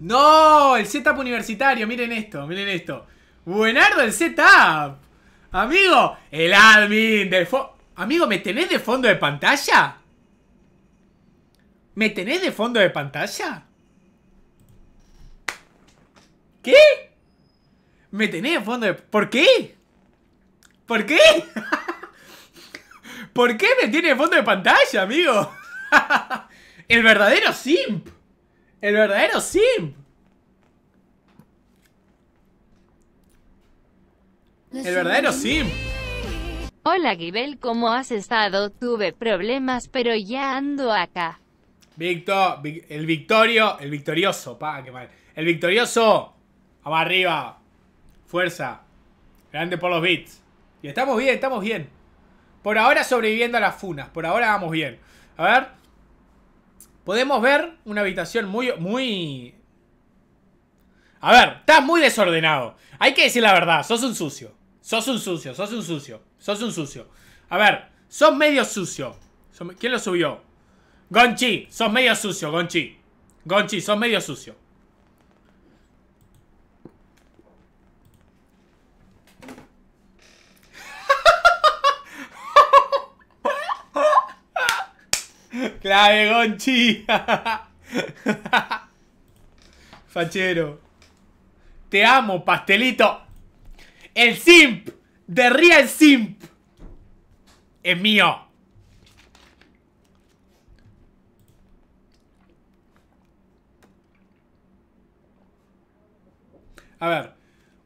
¡No! El setup universitario, miren esto, miren esto. Buenardo el setup. Amigo, el admin del Amigo, ¿me tenés de fondo de pantalla? ¿Me tenés de fondo de pantalla? ¿Qué? ¿Me tenés de fondo de... ¿Por qué? ¿Por qué? ¿Por qué me tiene de fondo de pantalla, amigo? El verdadero simp. El verdadero Sim! El verdadero Sim! Hola Gibel, ¿cómo has estado? Tuve problemas, pero ya ando acá. Víctor, el victorio, el victorioso, pa, qué mal. El victorioso, vamos arriba, fuerza, grande por los bits. Y estamos bien, estamos bien. Por ahora sobreviviendo a las funas, por ahora vamos bien. A ver, Podemos ver una habitación muy... muy... A ver, estás muy desordenado. Hay que decir la verdad, sos un sucio. Sos un sucio, sos un sucio, sos un sucio. A ver, sos medio sucio. ¿Quién lo subió? Gonchi, sos medio sucio, Gonchi. Gonchi, sos medio sucio. de Gonchi. Fachero. Te amo, pastelito. El simp. De el Simp. Es mío. A ver,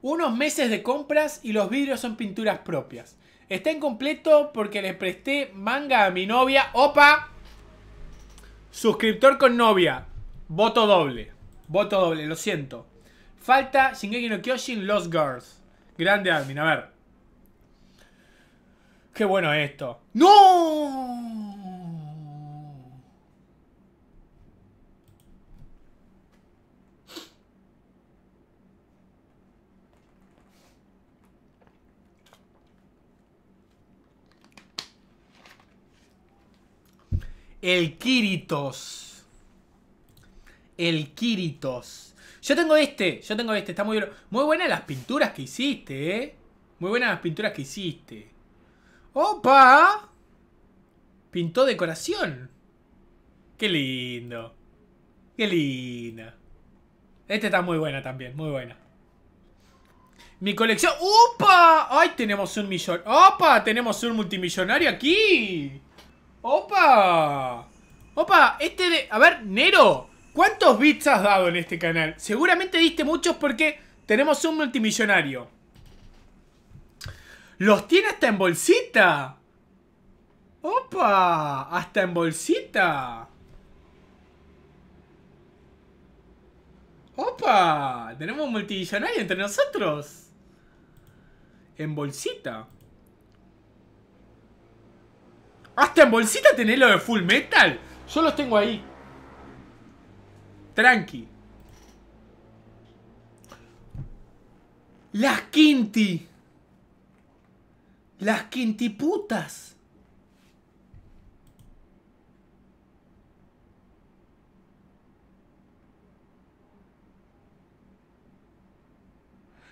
unos meses de compras y los vidrios son pinturas propias. Está incompleto porque le presté manga a mi novia. ¡Opa! Suscriptor con novia. Voto doble. Voto doble, lo siento. Falta Shingeki no Kyojin Lost Girls. Grande admin, a ver. Qué bueno esto. ¡No! El Kiritos. El quiritos. Yo tengo este, yo tengo este, está muy bueno. Muy buenas las pinturas que hiciste, ¿eh? Muy buenas las pinturas que hiciste. ¡Opa! Pintó decoración. Qué lindo. Qué linda. Este está muy buena también, muy buena. Mi colección... ¡Opa! ¡Ay, tenemos un millón! ¡Opa! Tenemos un multimillonario aquí. ¡Opa! ¡Opa! Este de... A ver, Nero, ¿cuántos bits has dado en este canal? Seguramente diste muchos porque tenemos un multimillonario. ¡Los tiene hasta en bolsita! ¡Opa! ¡Hasta en bolsita! ¡Opa! Tenemos un multimillonario entre nosotros. En bolsita. Hasta en bolsita tenés lo de Full Metal. Yo los tengo ahí. Tranqui. Las quinti. Las quintiputas.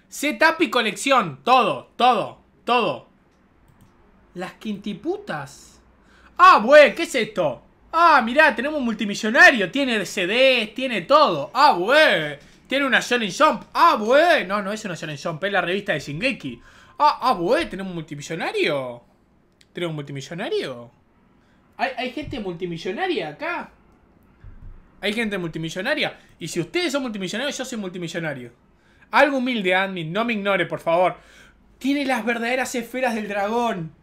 Setup y conexión. Todo, todo, todo. Las quintiputas. Ah, wey! ¿qué es esto? Ah, mirá, tenemos un multimillonario. Tiene CDs, tiene todo. Ah, wey! Tiene una Shonen Jump. Ah, wey! No, no es una Shonen Jump, es la revista de Shingeki. Ah, ah, tenemos un multimillonario. ¿Tenemos un multimillonario? ¿Hay, ¿Hay gente multimillonaria acá? Hay gente multimillonaria. Y si ustedes son multimillonarios, yo soy multimillonario. Algo humilde, admin. No me ignore, por favor. Tiene las verdaderas esferas del dragón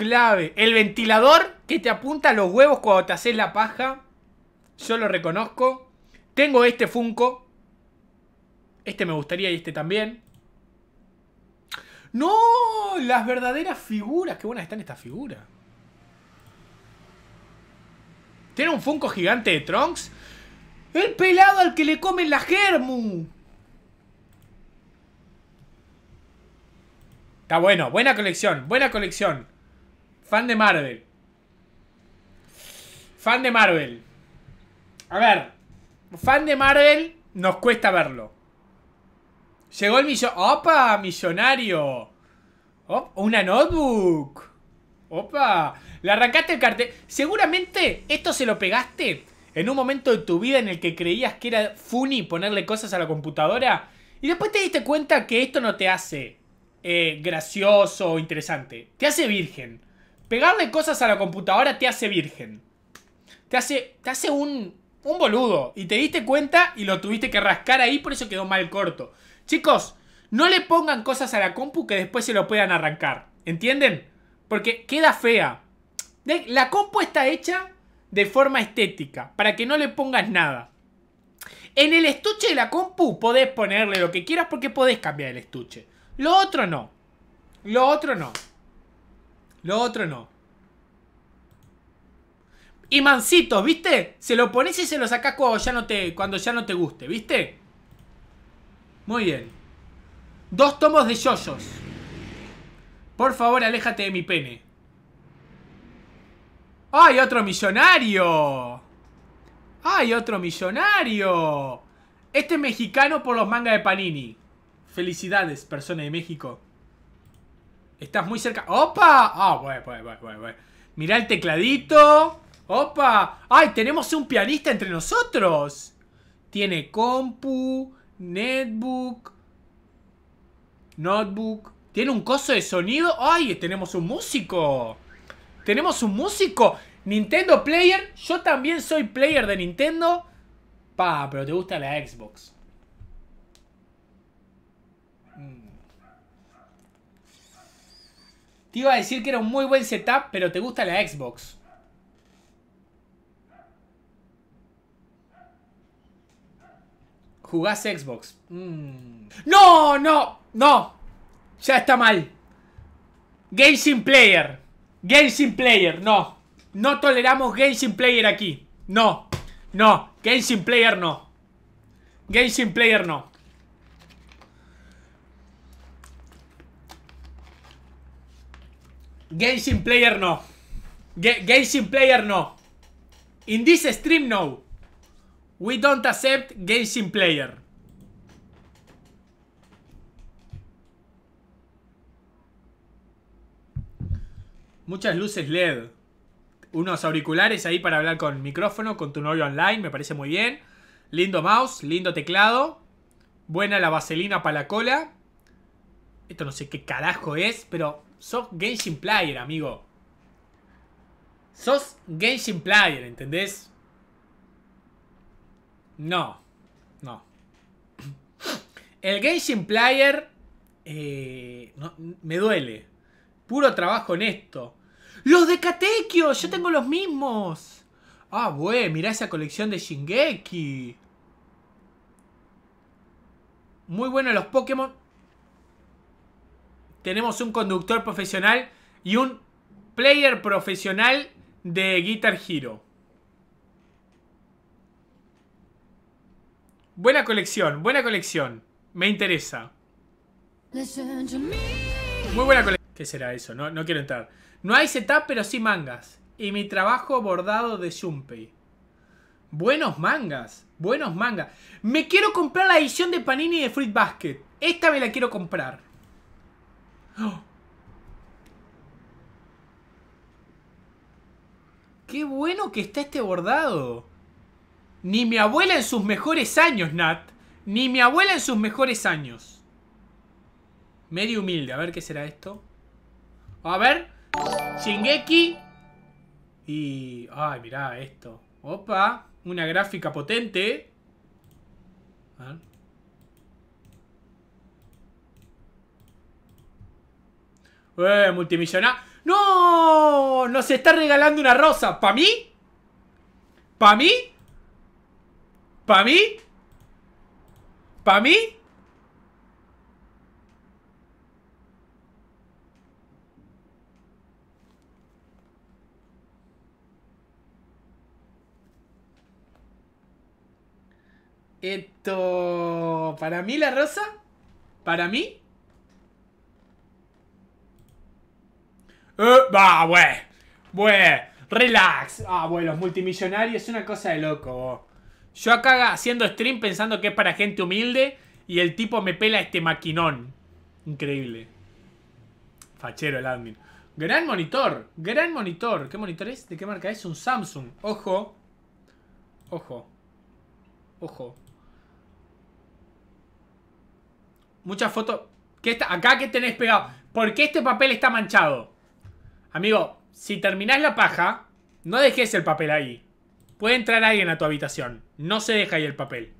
clave. El ventilador que te apunta a los huevos cuando te haces la paja. Yo lo reconozco. Tengo este Funko. Este me gustaría y este también. ¡No! Las verdaderas figuras. Qué buenas están estas figuras. ¿Tiene un Funko gigante de Trunks? ¡El pelado al que le comen la Germu! Está bueno, buena colección, buena colección. Fan de Marvel. Fan de Marvel. A ver. Fan de Marvel nos cuesta verlo. Llegó el millón. ¡Opa! Millonario. Oh, una notebook. ¡Opa! Le arrancaste el cartel. Seguramente esto se lo pegaste en un momento de tu vida en el que creías que era funny ponerle cosas a la computadora. Y después te diste cuenta que esto no te hace eh, gracioso o interesante. Te hace virgen. Pegarle cosas a la computadora te hace virgen. Te hace, te hace un, un boludo. Y te diste cuenta y lo tuviste que rascar ahí, por eso quedó mal corto. Chicos, no le pongan cosas a la compu que después se lo puedan arrancar. ¿Entienden? Porque queda fea. La compu está hecha de forma estética, para que no le pongas nada. En el estuche de la compu podés ponerle lo que quieras porque podés cambiar el estuche. Lo otro no. Lo otro no. Lo otro no. Y mancitos, ¿viste? Se lo pones y se lo sacas cuando ya no te, cuando ya no te guste, ¿viste? Muy bien. Dos tomos de yoyos. Por favor, aléjate de mi pene. ¡Ay, otro millonario! ¡Ay, otro millonario! Este mexicano por los mangas de Panini. Felicidades, persona de México. Estás muy cerca. ¡Opa! Ah, oh, bueno, bueno, bueno, bueno. Mirá el tecladito. ¡Opa! ¡Ay, tenemos un pianista entre nosotros! Tiene compu, netbook, notebook. Tiene un coso de sonido. ¡Ay, tenemos un músico! Tenemos un músico. Nintendo Player. Yo también soy player de Nintendo. Pa, pero te gusta la Xbox. Te iba a decir que era un muy buen setup, pero te gusta la Xbox. Jugás Xbox. Mm. No, no, no. Ya está mal. Gaming player. Gaming player, no. No toleramos Genshin player aquí. No, no. Gaming player no. Gaming player no. Genshin player no. Genshin player no. In this stream no. We don't accept Genshin player. Muchas luces LED. Unos auriculares ahí para hablar con micrófono, con tu novio online, me parece muy bien. Lindo mouse, lindo teclado. Buena la vaselina para la cola. Esto no sé qué carajo es, pero Sos Genshin Player, amigo. Sos Genshin Player, ¿entendés? No. No. El Genshin Player... Eh, me duele. Puro trabajo en esto. ¡Los de Katekyo! ¡Yo tengo los mismos! Ah, bueno, mirá esa colección de Shingeki. Muy bueno los Pokémon tenemos un conductor profesional y un player profesional de Guitar Hero. Buena colección, buena colección. Me interesa. Muy buena colección. ¿Qué será eso? No, quiero entrar. No hay setup, pero sí mangas. Y mi trabajo bordado de Junpei. Buenos mangas. Buenos mangas. Me quiero comprar la edición de Panini de Fruit Basket. Esta me la quiero comprar. ¡Qué bueno que está este bordado! Ni mi abuela en sus mejores años, Nat. Ni mi abuela en sus mejores años. Medio humilde. A ver qué será esto. A ver. Shingeki. Y... Ay, mirá esto. Opa. Una gráfica potente. A ver. Eh, multimillonario. ¡No! Nos está regalando una rosa. ¿Para mí? ¿Para mí? ¿Para mí? ¿Para mí? Esto... ¿Para mí la rosa? ¿Para mí? Eh, bah güey. Güey. Relax. Ah, los multimillonarios es una cosa de loco, Yo acá haciendo stream pensando que es para gente humilde y el tipo me pela este maquinón. Increíble. Fachero el admin. Gran monitor, gran monitor. ¿Qué monitor es? ¿De qué marca es? Un Samsung. Ojo. Ojo. Ojo. Muchas fotos. ¿Qué está? ¿Acá que tenés pegado? ¿Por qué este papel está manchado? Amigo, si terminás la paja, no dejes el papel ahí. Puede entrar alguien a tu habitación. No se deja ahí el papel.